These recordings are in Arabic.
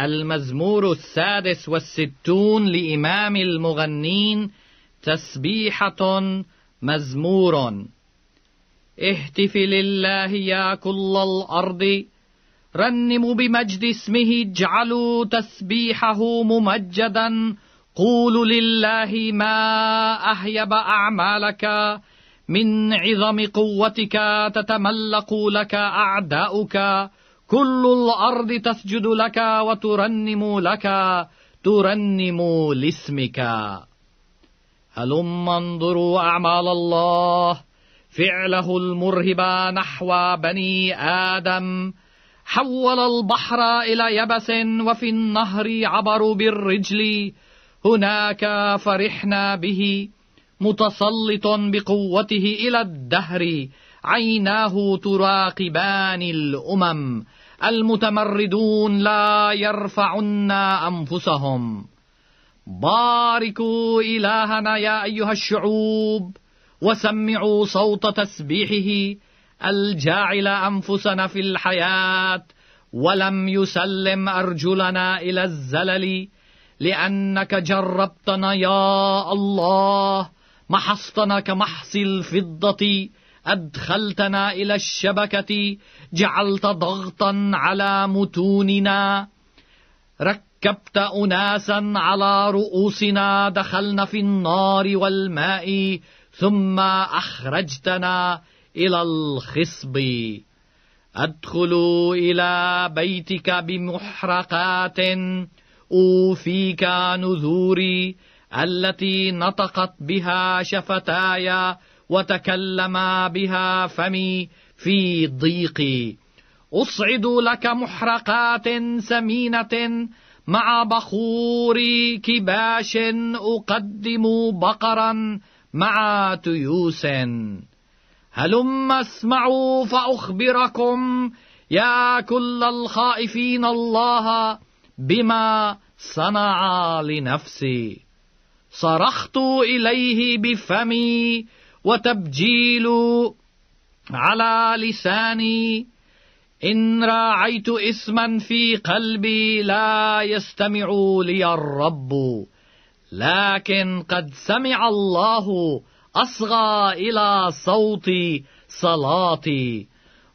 المزمور السادس والستون لإمام المغنين تسبيحة مزمور اهتف لله يا كل الأرض رنموا بمجد اسمه اجعلوا تسبيحه ممجدا قولوا لله ما أهيب أعمالك من عظم قوتك تتملق لك أعداؤك كل الأرض تسجد لك وترنم لك ترنم لاسمك هلم انظروا أعمال الله فعله المرهب نحو بني آدم حول البحر إلى يبس وفي النهر عبروا بالرجل هناك فرحنا به متسلط بقوته إلى الدهر عيناه تراقبان الأمم المتمردون لا يرفعن أنفسهم باركوا إلهنا يا أيها الشعوب وسمعوا صوت تسبيحه الجاعل أنفسنا في الحياة ولم يسلم أرجلنا إلى الزلل لأنك جربتنا يا الله محصتنا كمحص الفضة أدخلتنا إلى الشبكة جعلت ضغطا على متوننا ركبت أناسا على رؤوسنا دخلنا في النار والماء ثم أخرجتنا إلى الخصب أدخلوا إلى بيتك بمحرقات أوفيك نذوري التي نطقت بها شفتاي وتكلما بها فمي في ضيقي أصعد لك محرقات سمينة مع بخور كباش أقدم بقرا مع تيوس هلم اسمعوا فأخبركم يا كل الخائفين الله بما صنع لنفسي صرخت إليه بفمي وتبجيل على لساني إن راعيت إثما في قلبي لا يستمع لي الرب لكن قد سمع الله أصغى إلى صوتي صلاتي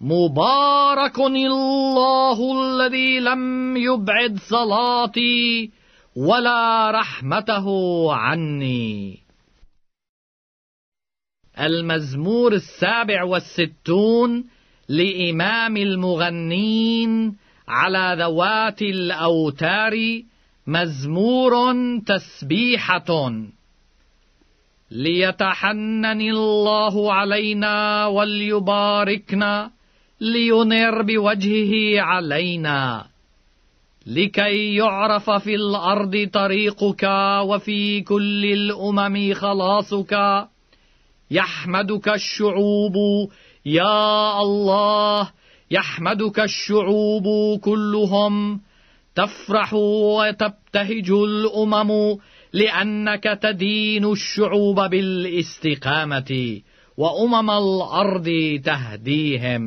مبارك الله الذي لم يبعد صلاتي ولا رحمته عني المزمور السابع والستون لإمام المغنين على ذوات الأوتار مزمور تسبيحة ليتحنن الله علينا وليباركنا لينر بوجهه علينا لكي يعرف في الأرض طريقك وفي كل الأمم خلاصك يحمدك الشعوب يا الله يحمدك الشعوب كلهم تفرح وتبتهج الامم لانك تدين الشعوب بالاستقامه وامم الارض تهديهم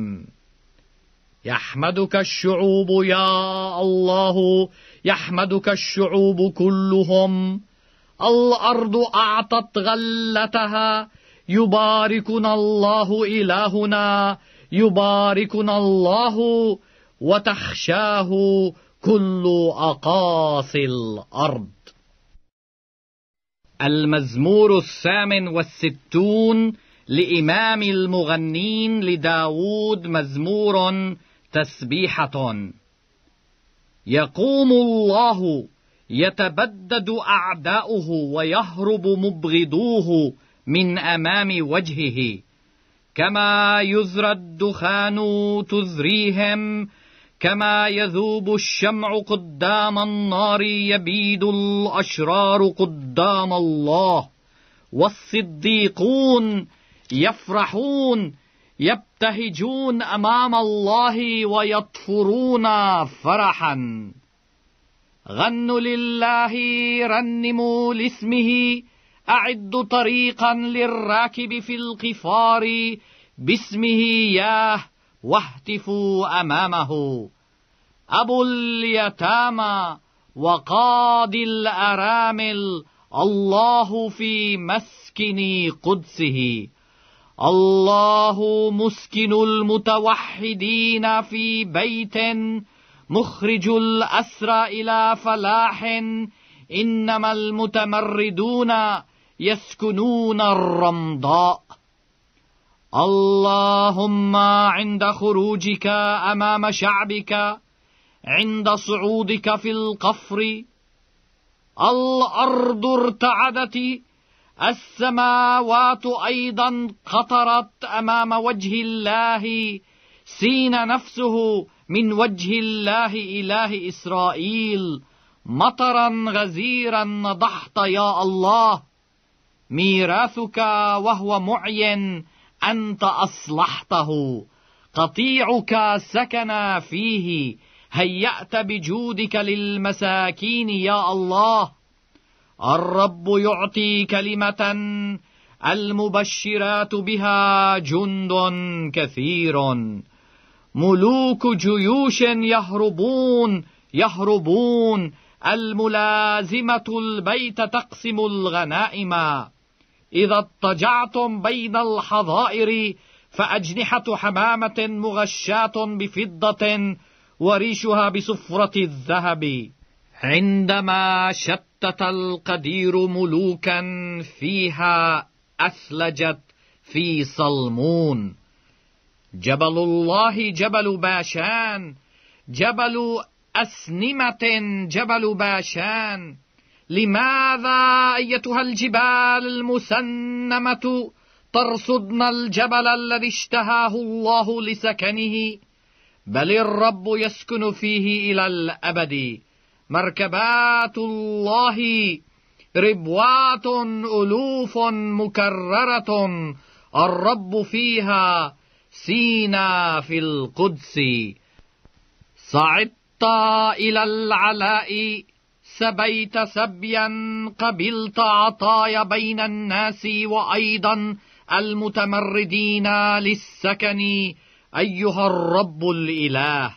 يحمدك الشعوب يا الله يحمدك الشعوب كلهم الارض اعطت غلتها يباركنا الله إلهنا يباركنا الله وتخشاه كل أقاصي الأرض المزمور الثامن والستون لإمام المغنين لداود مزمور تسبيحة يقوم الله يتبدد أعداؤه ويهرب مبغضوه من امام وجهه كما يذرى الدخان تذريهم كما يذوب الشمع قدام النار يبيد الاشرار قدام الله والصديقون يفرحون يبتهجون امام الله ويطفرون فرحا غنوا لله رنموا لاسمه أعد طريقا للراكب في القفار باسمه ياه واهتفوا أمامه أبو اليتامى وقاضي الأرامل الله في مسكن قدسه الله مسكن المتوحدين في بيت مخرج الأسرى إلى فلاح إنما المتمردون يسكنون الرمضاء اللهم عند خروجك أمام شعبك عند صعودك في القفر الأرض ارتعدت السماوات أيضا قطرت أمام وجه الله سين نفسه من وجه الله إله إسرائيل مطرا غزيرا ضحت يا الله ميراثك وهو معين أنت أصلحته قطيعك سكن فيه هيأت بجودك للمساكين يا الله الرب يعطي كلمة المبشرات بها جند كثير ملوك جيوش يهربون يهربون الملازمة البيت تقسم الغنائم إذا اضطجعتم بين الحظائر فأجنحة حمامة مغشاة بفضة وريشها بصفرة الذهب عندما شتت القدير ملوكا فيها أثلجت في صلمون جبل الله جبل باشان جبل أسنمة جبل باشان لماذا أيتها الجبال المسنمة ترصدن الجبل الذي اشتهاه الله لسكنه بل الرب يسكن فيه إلى الأبد مركبات الله ربوات ألوف مكررة الرب فيها سينا في القدس صعدت إلى العلاء سبيت سبيا قبلت عطايا بين الناس وأيضا المتمردين للسكن أيها الرب الإله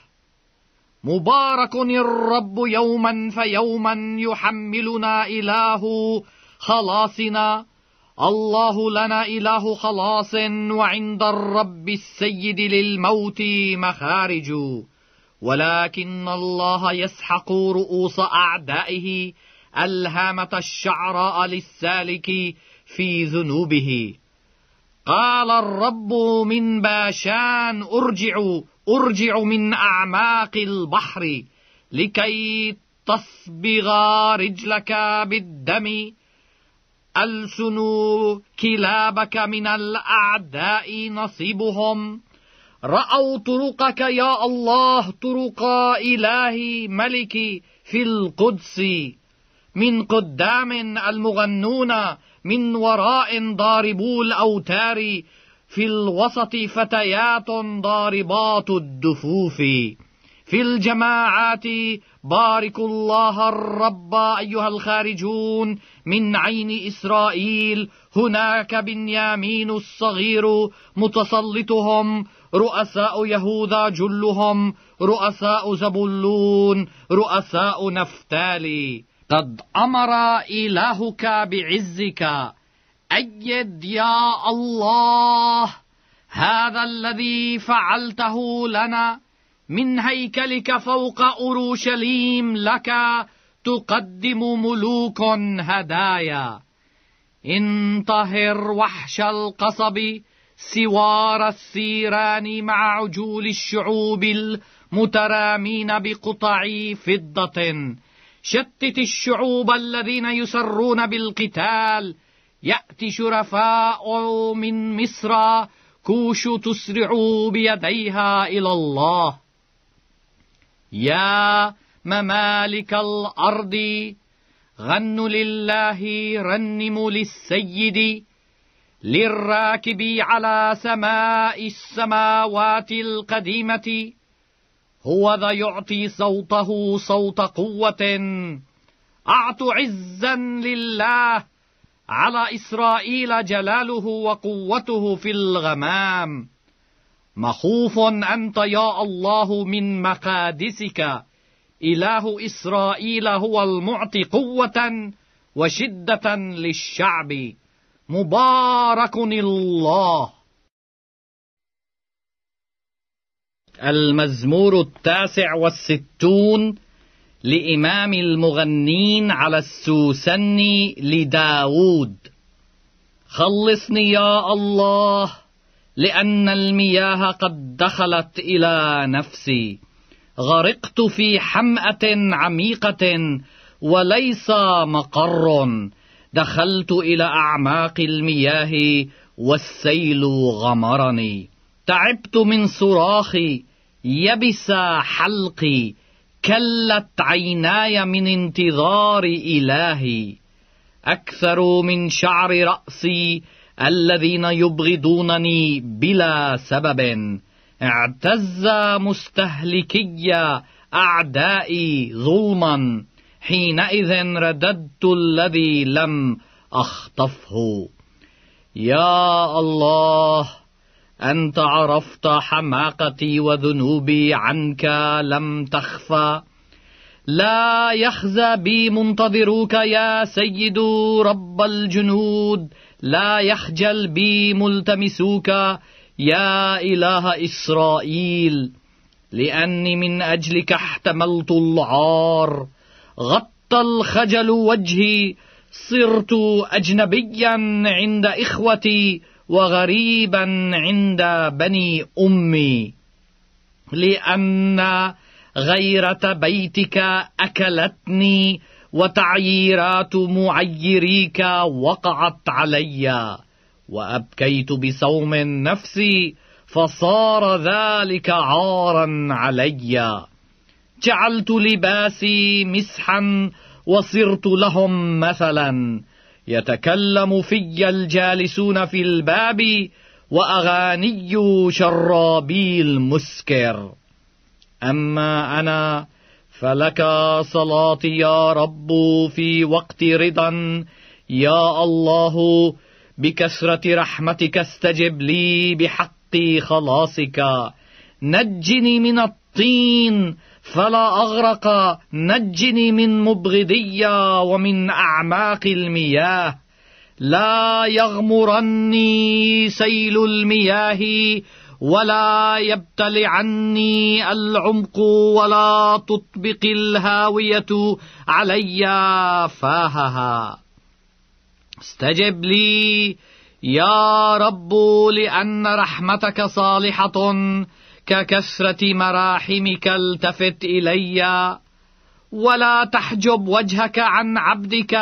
مبارك الرب يوما فيوما يحملنا إله خلاصنا الله لنا إله خلاص وعند الرب السيد للموت مخارج ولكن الله يسحق رؤوس أعدائه ألهامة الشعراء للسالك في ذنوبه قال الرب من باشان أرجع أرجع من أعماق البحر لكي تصبغ رجلك بالدم ألسن كلابك من الأعداء نصيبهم رأوا طرقك يا الله طرق إلهي ملكي في القدس من قدام المغنون من وراء ضاربو الأوتار في الوسط فتيات ضاربات الدفوف في الجماعات باركوا الله الرب أيها الخارجون من عين إسرائيل هناك بنيامين الصغير متسلطهم رؤساء يهوذا جلهم رؤساء زبلون رؤساء نفتالي قد امر الهك بعزك ايد يا الله هذا الذي فعلته لنا من هيكلك فوق اورشليم لك تقدم ملوك هدايا انطهر وحش القصب سوار السيران مع عجول الشعوب المترامين بقطع فضة شتت الشعوب الذين يسرون بالقتال يأتي شرفاء من مصر كوش تسرع بيديها إلى الله يا ممالك الأرض غنوا لله رنموا للسيد للراكب على سماء السماوات القديمة هو ذا يعطي صوته صوت قوة أعط عزا لله على إسرائيل جلاله وقوته في الغمام مخوف أنت يا الله من مقادسك إله إسرائيل هو المعطي قوة وشدة للشعب مبارك الله المزمور التاسع والستون لإمام المغنين على السوسني لداود خلصني يا الله لأن المياه قد دخلت إلى نفسي غرقت في حمأة عميقة وليس مقر دخلت إلى أعماق المياه والسيل غمرني تعبت من صراخي يبس حلقي كلت عيناي من انتظار إلهي أكثر من شعر رأسي الذين يبغضونني بلا سبب اعتز مستهلكي أعدائي ظلما حينئذ رددت الذي لم أخطفه يا الله أنت عرفت حماقتي وذنوبي عنك لم تخفى لا يخزى بي منتظروك يا سيد رب الجنود لا يخجل بي ملتمسوك يا إله إسرائيل لأني من أجلك احتملت العار غطى الخجل وجهي صرت أجنبيا عند إخوتي وغريبا عند بني أمي لأن غيرة بيتك أكلتني وتعييرات معيريك وقعت علي وأبكيت بصوم نفسي فصار ذلك عارا عليّ جعلت لباسي مسحا وصرت لهم مثلا يتكلم في الجالسون في الباب واغاني شرابي المسكر اما انا فلك صلاتي يا رب في وقت رضا يا الله بكثرة رحمتك استجب لي بحق خلاصك نجني من الطين فلا أغرق نجني من مبغضي ومن أعماق المياه لا يغمرني سيل المياه ولا يبتلعني العمق ولا تطبق الهاوية علي فاهها استجب لي يا رب لأن رحمتك صالحة ككسرة مراحمك التفت إلي ولا تحجب وجهك عن عبدك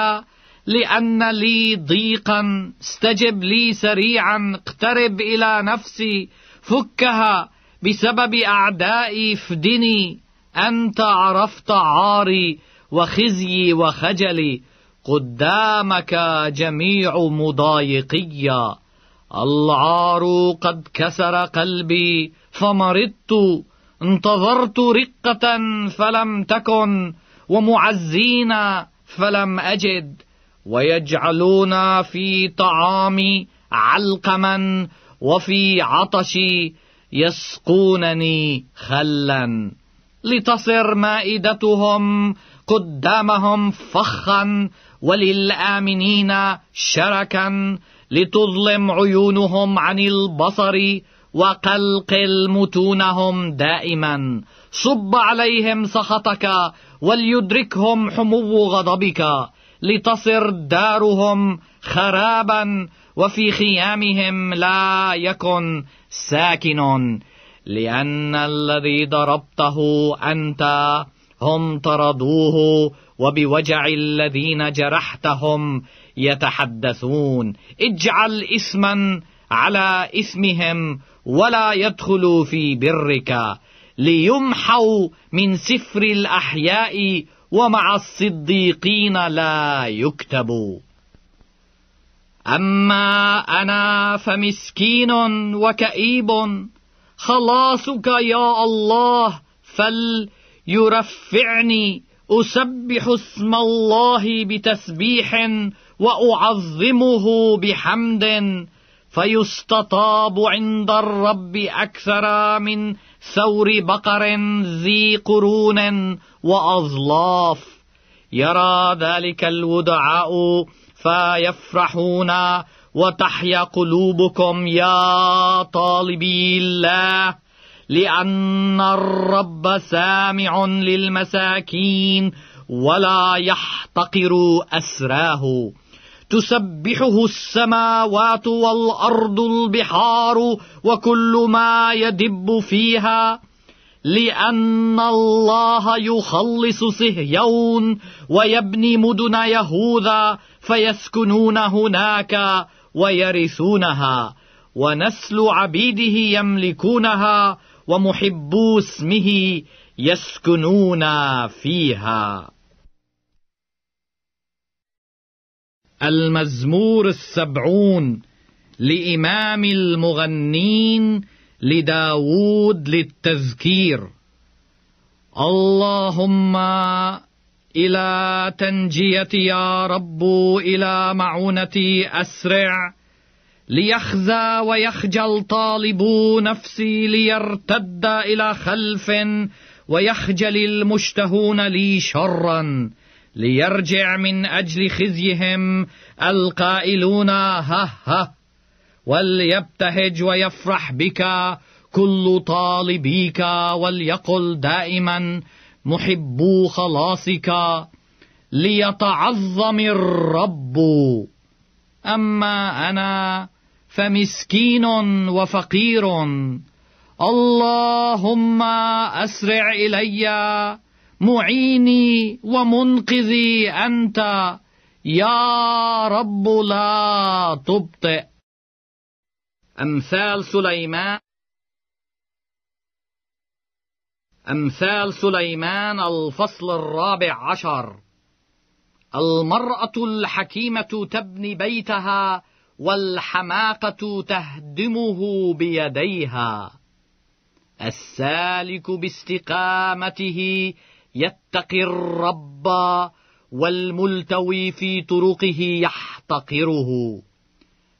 لأن لي ضيقا استجب لي سريعا اقترب إلى نفسي فكها بسبب أعدائي فدني أنت عرفت عاري وخزي وخجلي قدامك جميع مضايقيا العار قد كسر قلبي فمرضت انتظرت رقة فلم تكن ومعزين فلم أجد ويجعلون في طعامي علقما وفي عطشي يسقونني خلا لتصر مائدتهم قدامهم فخا وللآمنين شركا لتظلم عيونهم عن البصر وقلقل متونهم دائما صب عليهم سخطك وليدركهم حمو غضبك لتصر دارهم خرابا وفي خيامهم لا يكن ساكن لأن الذي ضربته أنت هم طردوه وبوجع الذين جرحتهم يتحدثون اجعل اسما على اسمهم ولا يدخلوا في برك ليمحوا من سفر الاحياء ومع الصديقين لا يكتبوا اما انا فمسكين وكئيب خلاصك يا الله فل يرفعني أسبح اسم الله بتسبيح وأعظمه بحمد فيستطاب عند الرب أكثر من ثور بقر ذي قرون وأظلاف يرى ذلك الودعاء فيفرحون وتحيا قلوبكم يا طالبي الله لأن الرب سامع للمساكين ولا يحتقر أسراه تسبحه السماوات والأرض البحار وكل ما يدب فيها لأن الله يخلص صهيون ويبني مدن يهوذا فيسكنون هناك ويرثونها ونسل عبيده يملكونها ومحبو اسمه يسكنون فيها المزمور السبعون لإمام المغنين لداود للتذكير اللهم إلى تنجيتي يا رب إلى معونتي أسرع ليخزى ويخجل طالب نفسي ليرتد إلى خلف ويخجل المشتهون لي شرا ليرجع من أجل خزيهم القائلون هه هه وليبتهج ويفرح بك كل طالبيك وليقل دائما محبو خلاصك ليتعظم الرب أما أنا فمسكين وفقير اللهم أسرع إلي معيني ومنقذي أنت يا رب لا تبطئ أمثال سليمان أمثال سليمان الفصل الرابع عشر المرأة الحكيمة تبني بيتها والحماقة تهدمه بيديها السالك باستقامته يتقي الرب والملتوي في طرقه يحتقره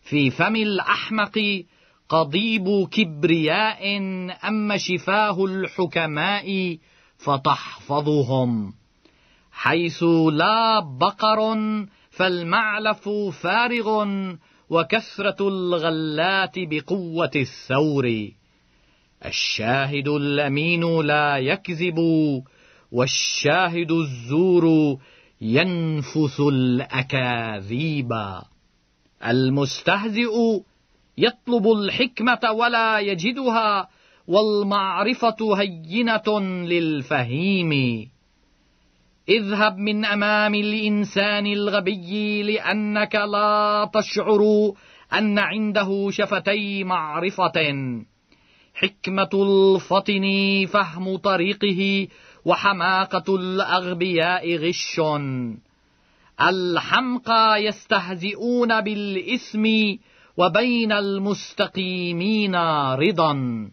في فم الأحمق قضيب كبرياء أما شفاه الحكماء فتحفظهم حيث لا بقر فالمعلف فارغ وكثرة الغلات بقوة الثور الشاهد الأمين لا يكذب والشاهد الزور ينفث الأكاذيب المستهزئ يطلب الحكمة ولا يجدها والمعرفة هينة للفهيم اذهب من أمام الإنسان الغبي لأنك لا تشعر أن عنده شفتي معرفة حكمة الفطن فهم طريقه وحماقة الأغبياء غش الحمقى يستهزئون بالإثم وبين المستقيمين رضا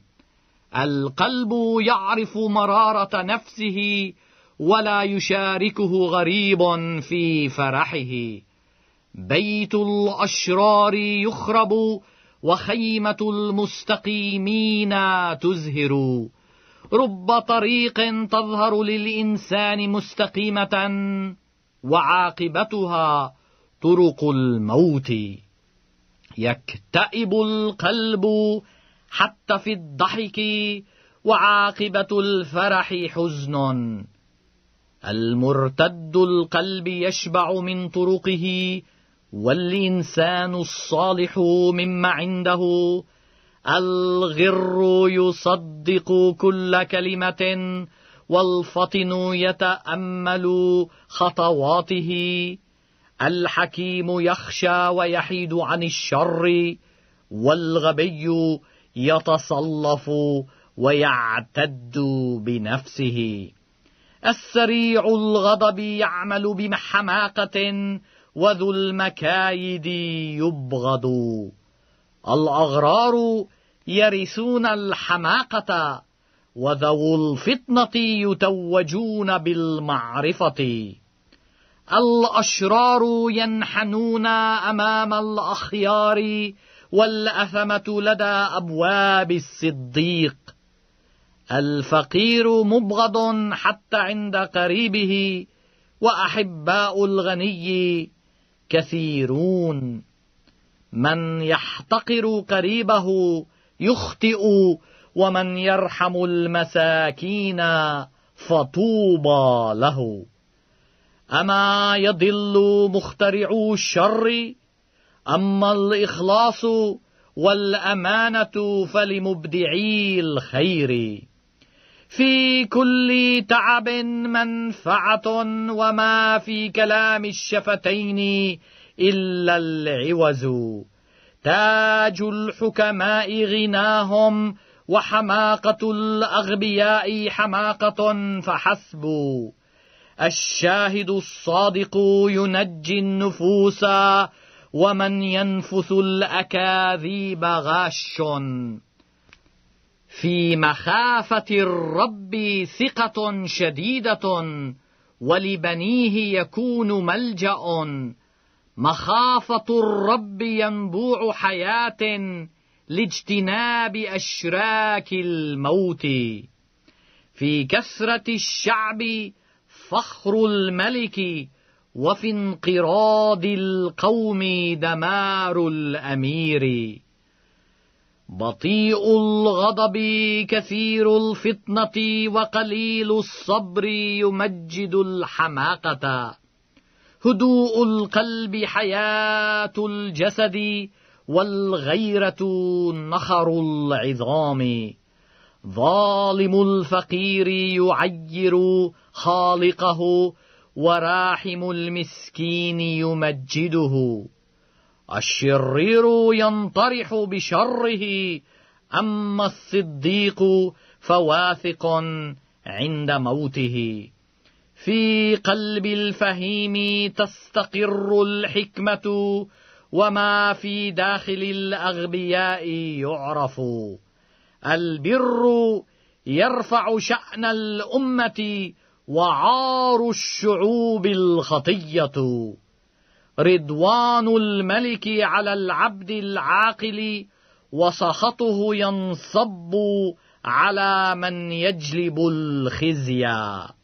القلب يعرف مرارة نفسه ولا يشاركه غريب في فرحه بيت الاشرار يخرب وخيمه المستقيمين تزهر رب طريق تظهر للانسان مستقيمه وعاقبتها طرق الموت يكتئب القلب حتى في الضحك وعاقبه الفرح حزن المرتد القلب يشبع من طرقه والإنسان الصالح مما عنده الغر يصدق كل كلمة والفطن يتأمل خطواته الحكيم يخشى ويحيد عن الشر والغبي يتصلف ويعتد بنفسه السريع الغضب يعمل بحماقة وذو المكايد يبغض الأغرار يرثون الحماقة وذو الفطنة يتوجون بالمعرفة الأشرار ينحنون أمام الأخيار والأثمة لدى أبواب الصديق الفقير مبغض حتى عند قريبه واحباء الغني كثيرون من يحتقر قريبه يخطئ ومن يرحم المساكين فطوبى له اما يضل مخترعو الشر اما الاخلاص والامانه فلمبدعي الخير في كل تعب منفعة وما في كلام الشفتين إلا العوز تاج الحكماء غناهم وحماقة الأغبياء حماقة فحسب الشاهد الصادق ينجي النفوس ومن ينفث الأكاذيب غاش في مخافة الرب ثقة شديدة ولبنيه يكون ملجأ مخافة الرب ينبوع حياة لاجتناب أشراك الموت في كثرة الشعب فخر الملك وفي انقراض القوم دمار الأمير بطيء الغضب كثير الفطنة وقليل الصبر يمجد الحماقة هدوء القلب حياة الجسد والغيرة نخر العظام ظالم الفقير يعير خالقه وراحم المسكين يمجده الشرير ينطرح بشره أما الصديق فواثق عند موته في قلب الفهيم تستقر الحكمة وما في داخل الأغبياء يعرف البر يرفع شأن الأمة وعار الشعوب الخطية رضوان الملك على العبد العاقل وسخطه ينصب على من يجلب الخزي